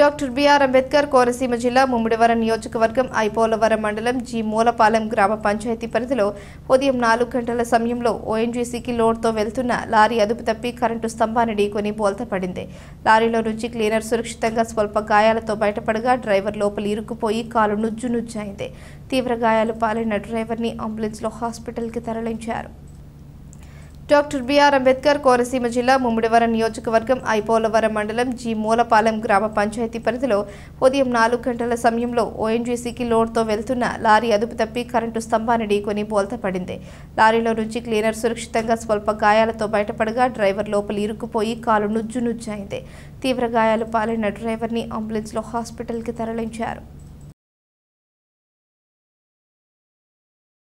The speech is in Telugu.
డాక్టర్ బిఆర్ అంబేద్కర్ కోనసీమ జిల్లా ముమ్మిడివరం నియోజకవర్గం ఐపోలవరం మండలం జి మూలపాలెం గ్రామ పంచాయతీ పరిధిలో ఉదయం నాలుగు గంటల సమయంలో ఓఎన్జీసీకి లోడ్తో వెళ్తున్న లారీ అదుపు తప్పి కరెంటు స్తంభాన్ని ఢీకొని బోల్తపడింది లారీలో నుంచి క్లీనర్ సురక్షితంగా స్వల్ప గాయాలతో బయటపడగా డ్రైవర్ లోపలి ఇరుక్కుపోయి కాలు నుజ్జు నుజ్జైంది తీవ్ర గాయాలు పాలైన డ్రైవర్ని అంబులెన్స్లో హాస్పిటల్కి తరలించారు డాక్టర్ బిఆర్ అంబేద్కర్ కోనసీమ జిల్లా ముమ్మిడివరం నియోజకవర్గం ఐపోలవరం మండలం జి మూలపాలెం గ్రామ పంచాయతీ పరిధిలో ఉదయం నాలుగు గంటల సమయంలో ఓఎన్జీసీకి లోడ్తో వెళ్తున్న లారీ అదుపు తప్పి కరెంటు స్తంభాన్ని ఢీకొని బోల్తపడింది లారీలో నుంచి క్లీనర్ సురక్షితంగా స్వల్ప గాయాలతో బయటపడగా డ్రైవర్ లోపల ఇరుక్కుపోయి కాలు నుజ్జు తీవ్ర గాయాలు పాలైన డ్రైవర్ని అంబులెన్స్లో హాస్పిటల్కి తరలించారు